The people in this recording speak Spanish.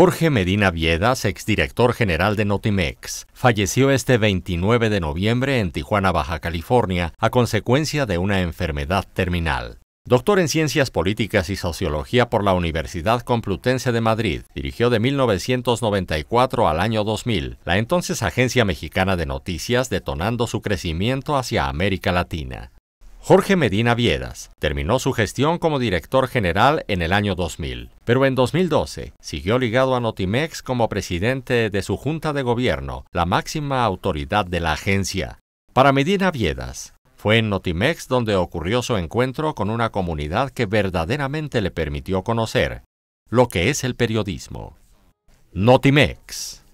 Jorge Medina Viedas, exdirector general de Notimex, falleció este 29 de noviembre en Tijuana, Baja California, a consecuencia de una enfermedad terminal. Doctor en Ciencias Políticas y Sociología por la Universidad Complutense de Madrid, dirigió de 1994 al año 2000 la entonces Agencia Mexicana de Noticias, detonando su crecimiento hacia América Latina. Jorge Medina Viedas terminó su gestión como director general en el año 2000, pero en 2012 siguió ligado a Notimex como presidente de su junta de gobierno, la máxima autoridad de la agencia. Para Medina Viedas, fue en Notimex donde ocurrió su encuentro con una comunidad que verdaderamente le permitió conocer lo que es el periodismo. Notimex.